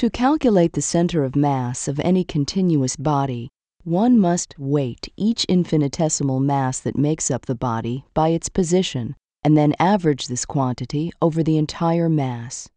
To calculate the center of mass of any continuous body, one must weight each infinitesimal mass that makes up the body by its position, and then average this quantity over the entire mass.